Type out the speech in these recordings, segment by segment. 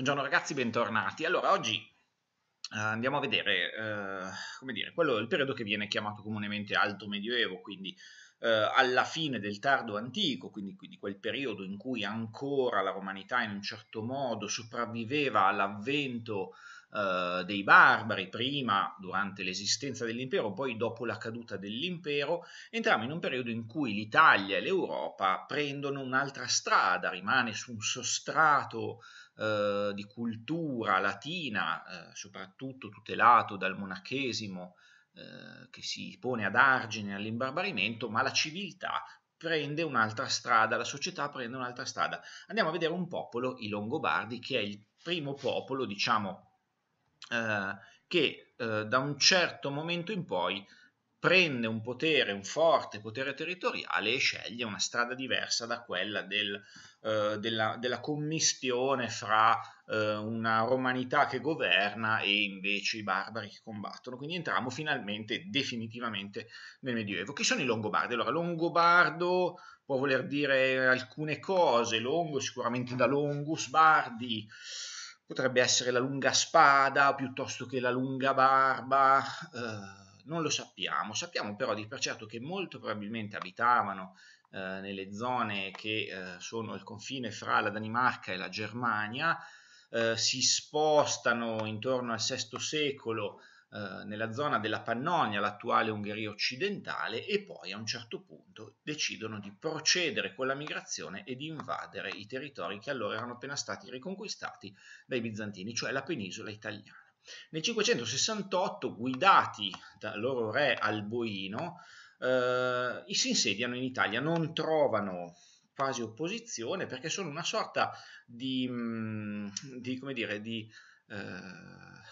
Buongiorno ragazzi, bentornati. Allora, oggi uh, andiamo a vedere, uh, come dire, quello, il periodo che viene chiamato comunemente Alto Medioevo, quindi uh, alla fine del tardo antico, quindi, quindi, quel periodo in cui ancora la romanità in un certo modo sopravviveva all'avvento eh, dei barbari, prima durante l'esistenza dell'impero, poi dopo la caduta dell'impero, entriamo in un periodo in cui l'Italia e l'Europa prendono un'altra strada, rimane su un sostrato eh, di cultura latina, eh, soprattutto tutelato dal monachesimo eh, che si pone ad argine all'imbarbarimento, ma la civiltà prende un'altra strada, la società prende un'altra strada. Andiamo a vedere un popolo, i Longobardi, che è il primo popolo, diciamo, eh, che eh, da un certo momento in poi prende un potere, un forte potere territoriale e sceglie una strada diversa da quella del, eh, della, della, commistione fra eh, una romanità che governa e invece i barbari che combattono. Quindi entriamo finalmente, definitivamente, nel Medioevo. Chi sono i Longobardi? Allora, Longobardo può voler dire alcune cose, Longo sicuramente da Longus Bardi, potrebbe essere la lunga spada piuttosto che la lunga barba, eh, non lo sappiamo, sappiamo però di per certo che molto probabilmente abitavano eh, nelle zone che eh, sono il confine fra la Danimarca e la Germania, eh, si spostano intorno al VI secolo eh, nella zona della Pannonia, l'attuale Ungheria occidentale, e poi a un certo punto decidono di procedere con la migrazione e di invadere i territori che allora erano appena stati riconquistati dai bizantini, cioè la penisola italiana. Nel 568, guidati dal loro re Alboino, eh, si insediano in Italia, non trovano quasi opposizione perché sono una sorta di, mm, di come dire, di... Eh,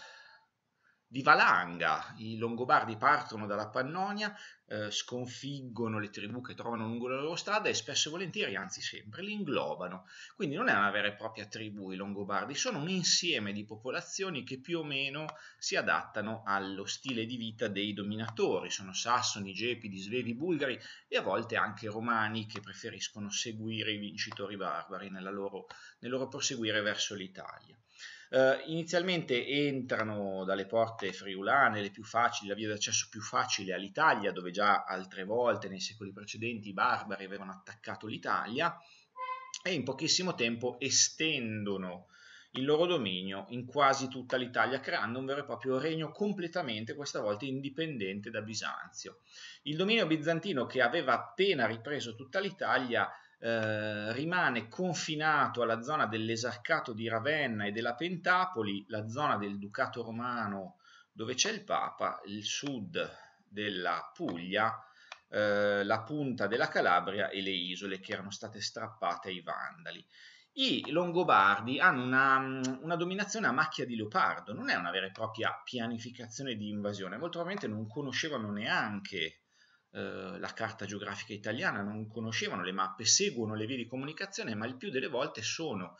di valanga. I Longobardi partono dalla Pannonia, eh, sconfiggono le tribù che trovano lungo la loro strada e spesso e volentieri, anzi sempre, li inglobano. Quindi non è una vera e propria tribù i Longobardi, sono un insieme di popolazioni che più o meno si adattano allo stile di vita dei dominatori, sono sassoni, gepidi, svevi, bulgari e a volte anche romani che preferiscono seguire i vincitori barbari loro, nel loro proseguire verso l'Italia. Uh, inizialmente entrano dalle porte friulane, le più facili, la via d'accesso più facile all'Italia, dove già altre volte nei secoli precedenti i barbari avevano attaccato l'Italia e in pochissimo tempo estendono il loro dominio in quasi tutta l'Italia, creando un vero e proprio regno completamente, questa volta indipendente da Bisanzio. Il dominio bizantino che aveva appena ripreso tutta l'Italia eh, rimane confinato alla zona dell'esarcato di Ravenna e della Pentapoli, la zona del ducato romano dove c'è il Papa, il sud della Puglia, eh, la punta della Calabria e le isole che erano state strappate ai Vandali. I Longobardi hanno una, mm, una, dominazione a macchia di leopardo, non è una vera e propria pianificazione di invasione, molto probabilmente non conoscevano neanche eh, la carta geografica italiana, non conoscevano le mappe, seguono le vie di comunicazione, ma il più delle volte sono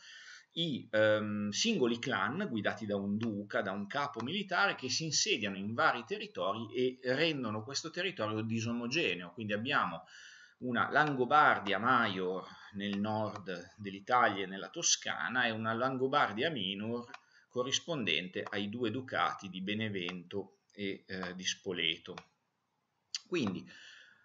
i ehm, singoli clan guidati da un duca, da un capo militare che si insediano in vari territori e rendono questo territorio disomogeneo. Quindi abbiamo una Langobardia Maior nel nord dell'Italia e nella Toscana e una Langobardia Minor corrispondente ai due ducati di Benevento e eh, di Spoleto. Quindi,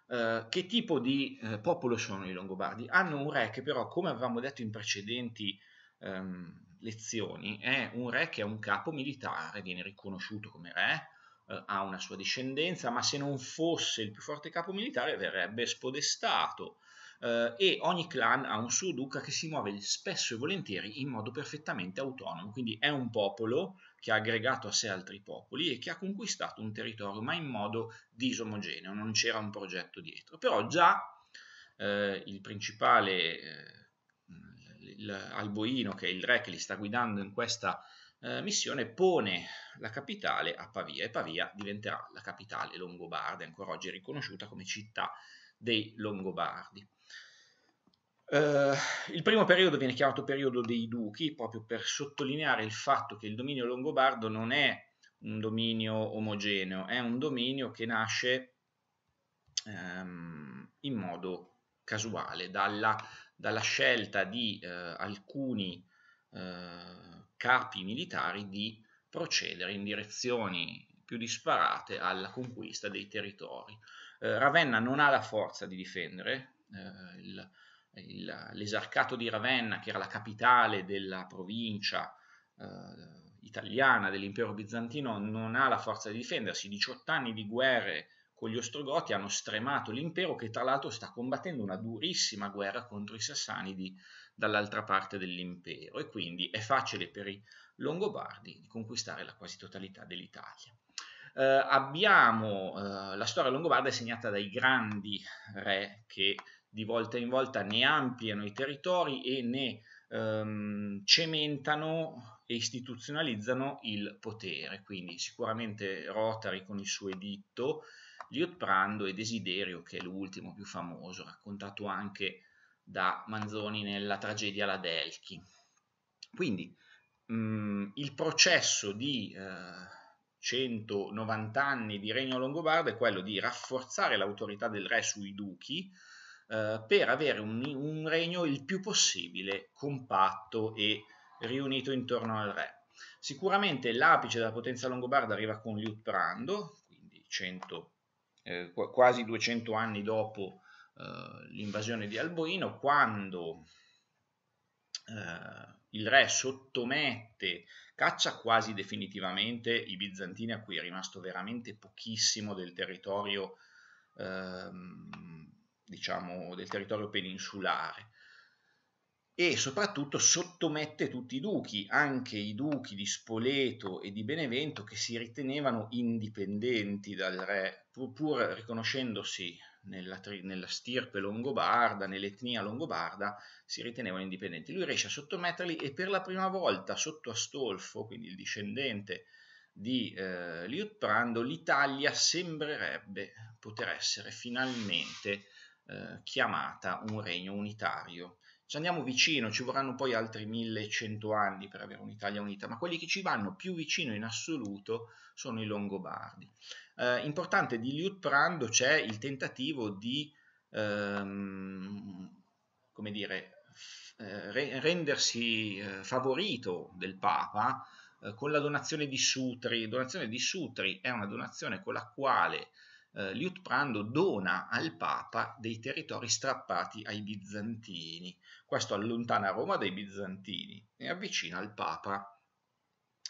eh, che tipo di eh, popolo sono i Longobardi? Hanno un re che però, come avevamo detto in precedenti ehm, lezioni, è un re che è un capo militare, viene riconosciuto come re, eh, ha una sua discendenza, ma se non fosse il più forte capo militare verrebbe spodestato. Eh, e ogni clan ha un suo duca che si muove spesso e volentieri in modo perfettamente autonomo, quindi è un popolo che ha aggregato a sé altri popoli e che ha conquistato un territorio, ma in modo disomogeneo, non c'era un progetto dietro. Però già eh, il principale eh, Alboino, che è il re che li sta guidando in questa eh, missione, pone la capitale a Pavia e Pavia diventerà la capitale longobarda, ancora oggi riconosciuta come città dei Longobardi. Uh, il primo periodo viene chiamato periodo dei duchi proprio per sottolineare il fatto che il dominio longobardo non è un dominio omogeneo, è un dominio che nasce um, in modo casuale dalla dalla scelta di eh, alcuni eh, capi militari di procedere in direzioni più disparate alla conquista dei territori. Eh, Ravenna non ha la forza di difendere, eh, il, il, l'esarcato di Ravenna, che era la capitale della provincia eh, italiana dell'impero bizantino, non ha la forza di difendersi, 18 anni di guerre con gli Ostrogoti hanno stremato l'impero che tra l'altro sta combattendo una durissima guerra contro i Sassanidi dall'altra parte dell'impero e quindi è facile per i Longobardi di conquistare la quasi totalità dell'Italia. Eh, abbiamo eh, la storia longobarda è segnata dai grandi re che di volta in volta ne ampliano i territori e ne ehm, cementano e istituzionalizzano il potere, quindi sicuramente Rotari con il suo editto Liutprando e Desiderio, che è l'ultimo più famoso, raccontato anche da Manzoni nella tragedia La Delchi. Quindi mh, mm, il processo di eh, 190 anni di regno longobardo è quello di rafforzare l'autorità del re sui duchi eh, per avere un, un, regno il più possibile compatto e riunito intorno al re. Sicuramente l'apice della potenza longobarda arriva con Liutprando, quindi 100 eh, quasi 200 anni dopo eh, l'invasione di Alboino, quando eh, il re sottomette, caccia quasi definitivamente i bizantini a cui è rimasto veramente pochissimo del territorio, ehm, diciamo, del territorio peninsulare e soprattutto sottomette tutti i duchi, anche i duchi di Spoleto e di Benevento che si ritenevano indipendenti dal re, pur, pur riconoscendosi nella, nella, stirpe longobarda, nell'etnia longobarda, si ritenevano indipendenti. Lui riesce a sottometterli e per la prima volta sotto Astolfo, quindi il discendente di eh, Liutprando, l'Italia sembrerebbe poter essere finalmente eh, chiamata un regno unitario ci andiamo vicino, ci vorranno poi altri 1100 anni per avere un'Italia unita, ma quelli che ci vanno più vicino in assoluto sono i Longobardi. Eh, importante di Liutprando c'è il tentativo di ehm, come dire, eh, rendersi eh, favorito del Papa eh, con la donazione di sutri. Donazione di sutri è una donazione con la quale eh, Liutprando dona al Papa dei territori strappati ai bizantini. Questo allontana Roma dai bizantini e avvicina il Papa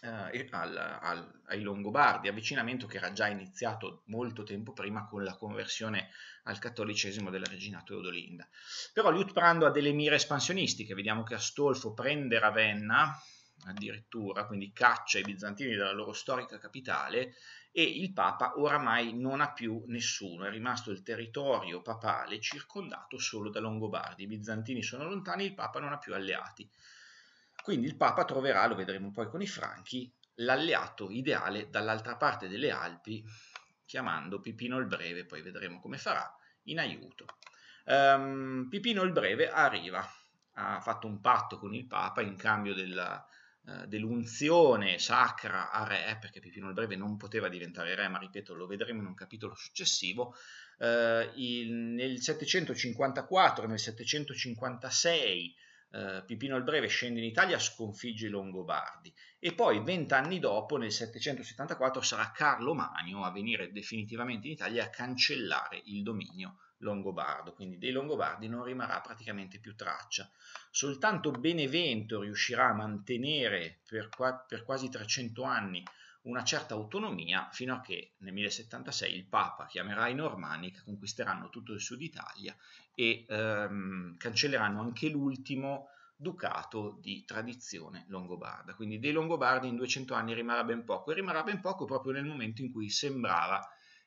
eh, al, al, ai Longobardi, avvicinamento che era già iniziato molto tempo prima con la conversione al cattolicesimo della regina Teodolinda. Però Liutprando ha delle mire espansionistiche, vediamo che Astolfo prende Ravenna addirittura, quindi caccia i bizantini dalla loro storica capitale e il Papa oramai non ha più nessuno, è rimasto il territorio papale circondato solo da Longobardi, i bizantini sono lontani, il Papa non ha più alleati. Quindi il Papa troverà, lo vedremo poi con i Franchi, l'alleato ideale dall'altra parte delle Alpi, chiamando Pipino il Breve, poi vedremo come farà, in aiuto. Um, Pipino il Breve arriva, ha fatto un patto con il Papa in cambio della, eh, dell'unzione sacra a re, eh, perché Pipino il Breve non poteva diventare re, ma ripeto, lo vedremo in un capitolo successivo, eh, il, nel 754 e nel 756 eh, Pipino il Breve scende in Italia, sconfigge i Longobardi e poi vent'anni dopo, nel 774, sarà Carlo Magno a venire definitivamente in Italia a cancellare il dominio longobardo, quindi dei longobardi non rimarrà praticamente più traccia. Soltanto Benevento riuscirà a mantenere per, qua, per quasi 300 anni una certa autonomia fino a che nel 1076 il Papa chiamerà i Normanni che conquisteranno tutto il sud Italia e ehm, cancelleranno anche l'ultimo ducato di tradizione longobarda. Quindi dei Longobardi in 200 anni rimarrà ben poco e rimarrà ben poco proprio nel momento in cui sembrava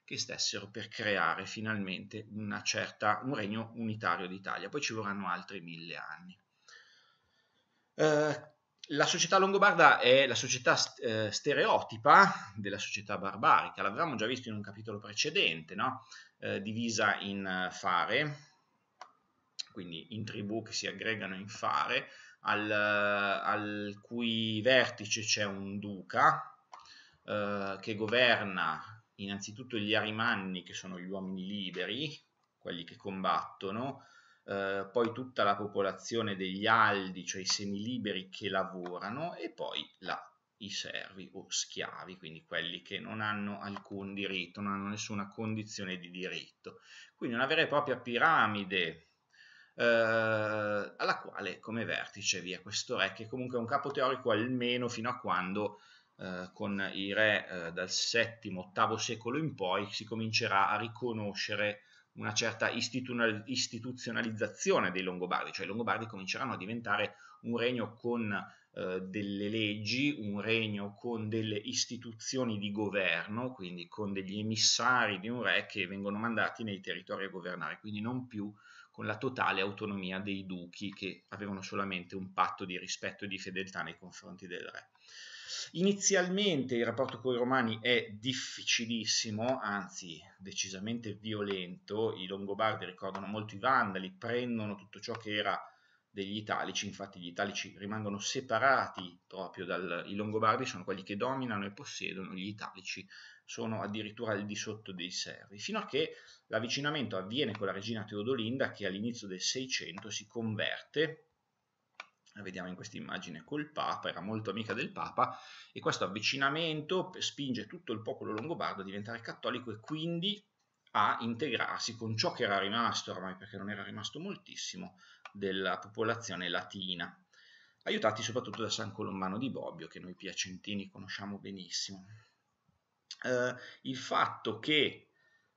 che stessero per creare finalmente certa, un regno unitario d'Italia. Poi ci vorranno altri mille anni. Eh, la società longobarda è la società eh, stereotipa della società barbarica, l'avevamo già visto in un capitolo precedente, no? eh, divisa in fare, quindi in tribù che si aggregano in fare, al, al cui vertice c'è un duca eh, che governa innanzitutto gli arimanni che sono gli uomini liberi, quelli che combattono, eh, poi tutta la popolazione degli aldi, cioè i semiliberi che lavorano, e poi la, i servi o schiavi, quindi quelli che non hanno alcun diritto, non hanno nessuna condizione di diritto. Quindi una vera e propria piramide eh, alla quale come vertice vi è questo re, che comunque è un capo teorico almeno fino a quando eh, con i re eh, dal VII-VIII secolo in poi si comincerà a riconoscere una certa istituzionalizzazione dei Longobardi, cioè i Longobardi cominceranno a diventare un regno con eh, delle leggi, un regno con delle istituzioni di governo, quindi con degli emissari di un re che vengono mandati nei territori a governare, quindi non più con la totale autonomia dei duchi che avevano solamente un patto di rispetto e di fedeltà nei confronti del re. Inizialmente il rapporto con i romani è difficilissimo, anzi decisamente violento, i longobardi ricordano molto i vandali, prendono tutto ciò che era degli italici, infatti gli italici rimangono separati proprio dai longobardi sono quelli che dominano e possiedono, gli italici sono addirittura al di sotto dei servi, fino a che l'avvicinamento avviene con la regina Teodolinda che all'inizio del 600 si converte la vediamo in questa immagine col Papa, era molto amica del Papa, e questo avvicinamento spinge tutto il popolo longobardo a diventare cattolico e quindi a integrarsi con ciò che era rimasto ormai, perché non era rimasto moltissimo, della popolazione latina, aiutati soprattutto da San Colombano di Bobbio, che noi piacentini conosciamo benissimo. Eh, il fatto che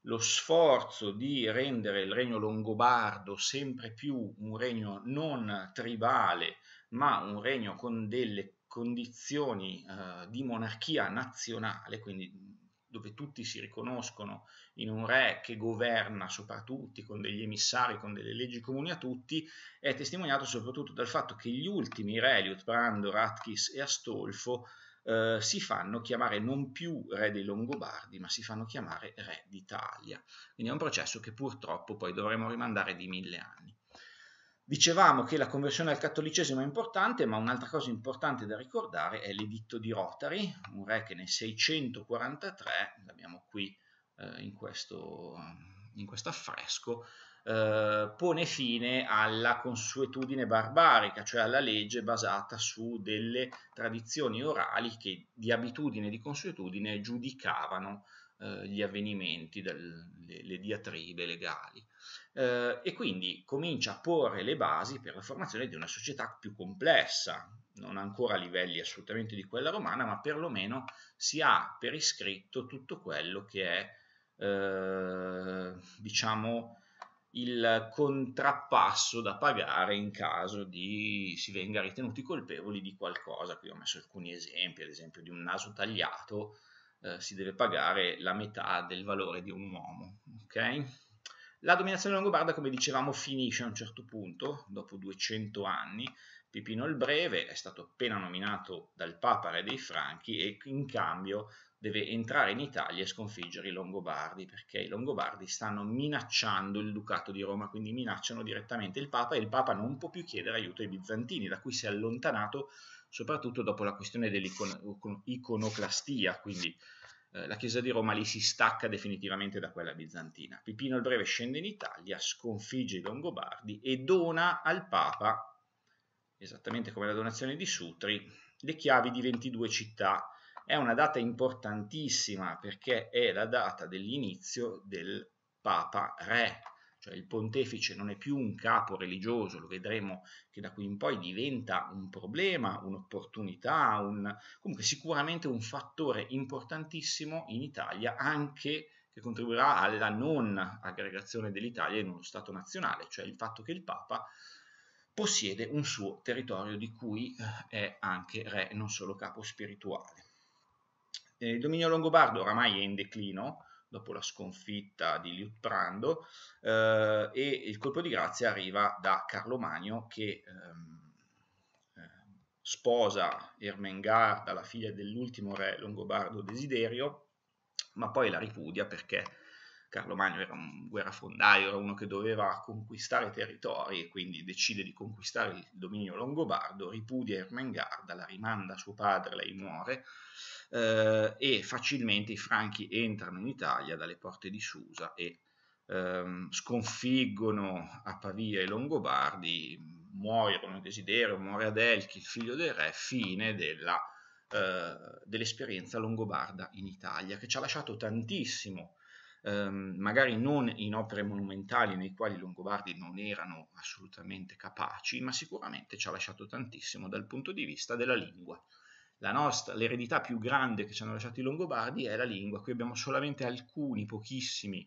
lo sforzo di rendere il regno longobardo sempre più un regno non tribale, ma un regno con delle condizioni eh, di monarchia nazionale, quindi dove tutti si riconoscono in un re che governa soprattutto con degli emissari, con delle leggi comuni a tutti, è testimoniato soprattutto dal fatto che gli ultimi re, Liutprando, Ratkis e Astolfo, eh, si fanno chiamare non più re dei Longobardi, ma si fanno chiamare re d'Italia. Quindi è un processo che purtroppo poi dovremo rimandare di mille anni. Dicevamo che la conversione al cattolicesimo è importante, ma un'altra cosa importante da ricordare è l'editto di Rotari, un re che nel 643, l'abbiamo qui eh, in questo in questo affresco, eh, pone fine alla consuetudine barbarica, cioè alla legge basata su delle tradizioni orali che di abitudine e di consuetudine giudicavano eh, gli avvenimenti, del, le, le, diatribe legali. Eh, e quindi comincia a porre le basi per la formazione di una società più complessa, non ancora a livelli assolutamente di quella romana, ma perlomeno si ha per iscritto tutto quello che è, eh, diciamo, il contrappasso da pagare in caso di si venga ritenuti colpevoli di qualcosa. Qui ho messo alcuni esempi, ad esempio di un naso tagliato eh, si deve pagare la metà del valore di un uomo. Okay? La dominazione longobarda, come dicevamo, finisce a un certo punto, dopo 200 anni. Pipino il Breve è stato appena nominato dal Papa re dei Franchi e in cambio deve entrare in Italia e sconfiggere i Longobardi, perché i Longobardi stanno minacciando il Ducato di Roma, quindi minacciano direttamente il Papa e il Papa non può più chiedere aiuto ai bizantini, da cui si è allontanato soprattutto dopo la questione dell'iconoclastia, quindi eh, la Chiesa di Roma lì si stacca definitivamente da quella bizantina. Pipino il Breve scende in Italia, sconfigge i Longobardi e dona al Papa, esattamente come la donazione di Sutri, le chiavi di 22 città, è una data importantissima perché è la data dell'inizio del Papa Re, cioè il pontefice non è più un capo religioso, lo vedremo che da qui in poi diventa un problema, un'opportunità, un, comunque sicuramente un fattore importantissimo in Italia anche che contribuirà alla non aggregazione dell'Italia in uno Stato nazionale, cioè il fatto che il Papa possiede un suo territorio di cui eh, è anche re, non solo capo spirituale. Eh, il dominio longobardo oramai è in declino dopo la sconfitta di Liutprando eh, e il colpo di grazia arriva da Carlo Magno che ehm, eh, sposa Ermengarda, la figlia dell'ultimo re longobardo Desiderio, ma poi la ripudia perché Carlo Magno era un guerrafondaio, era uno che doveva conquistare territori e quindi decide di conquistare il dominio longobardo, ripudia Ermengarda, la rimanda a suo padre, lei muore eh, e facilmente i franchi entrano in Italia dalle porte di Susa e ehm, sconfiggono a Pavia i longobardi, muoiono Desiderio, muore Adelchi, il figlio del re, fine della, eh, dell'esperienza longobarda in Italia, che ci ha lasciato tantissimo ehm, magari non in opere monumentali nei quali i Longobardi non erano assolutamente capaci, ma sicuramente ci ha lasciato tantissimo dal punto di vista della lingua. Nostra, l'eredità più grande che ci hanno lasciato i Longobardi è la lingua, qui abbiamo solamente alcuni, pochissimi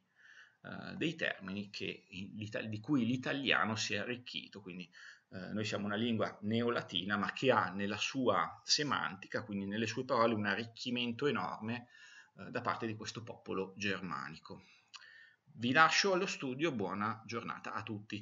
eh, dei termini che, di cui l'italiano si è arricchito, quindi eh, noi siamo una lingua neolatina ma che ha nella sua semantica, quindi nelle sue parole, un arricchimento enorme eh, da parte di questo popolo germanico. Vi lascio allo studio, buona giornata a tutti.